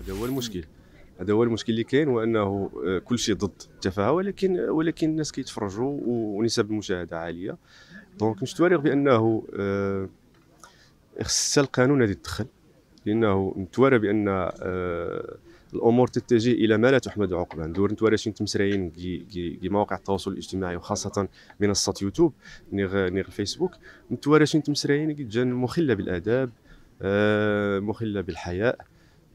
هذا هو المشكل هذا هو المشكل اللي كاين وانه آه، كل شيء ضد التفاهه ولكن آه، ولكن الناس كيتفرجوا ونسب المشاهده عاليه دونك نتوارغ بانه آه، خص القانون هذا يتدخل لانه نتوارى بان الامور تتجه الى ما لا تحمد عقبا دور نتوارى شي تمسرعين في مواقع التواصل الاجتماعي وخاصه منصه يوتيوب نيغ نيغ الفيسبوك نتوارى شي تمسرعين كي مخله بالاداب مخله بالحياء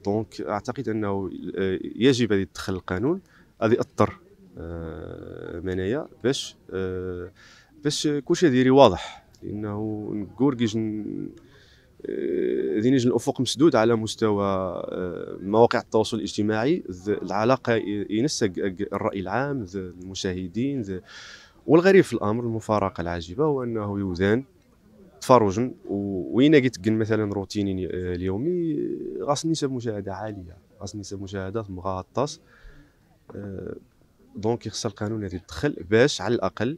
دونك اعتقد انه آه، يجب ان يدخل القانون غادي اضطر آه، منايا باش آه، باش كلشي ديري واضح لانه نكوركيج ذينيج الافق مسدود على مستوى مواقع التواصل الاجتماعي العلاقه ينسق الراي العام المشاهدين والغريب في الامر المفارقه العجيبه هو انه يوزان تفرجن وين كن مثلا روتيني اليومي خاص نسب مشاهده عاليه خاص نسب مشاهدات مغطاس آه، دونك خص القانون هذا يدخل باش على الاقل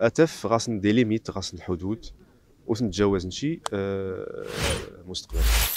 اتف خاص دي ليميت خاص الحدود وتنتجاوز شي آه، مستقبلا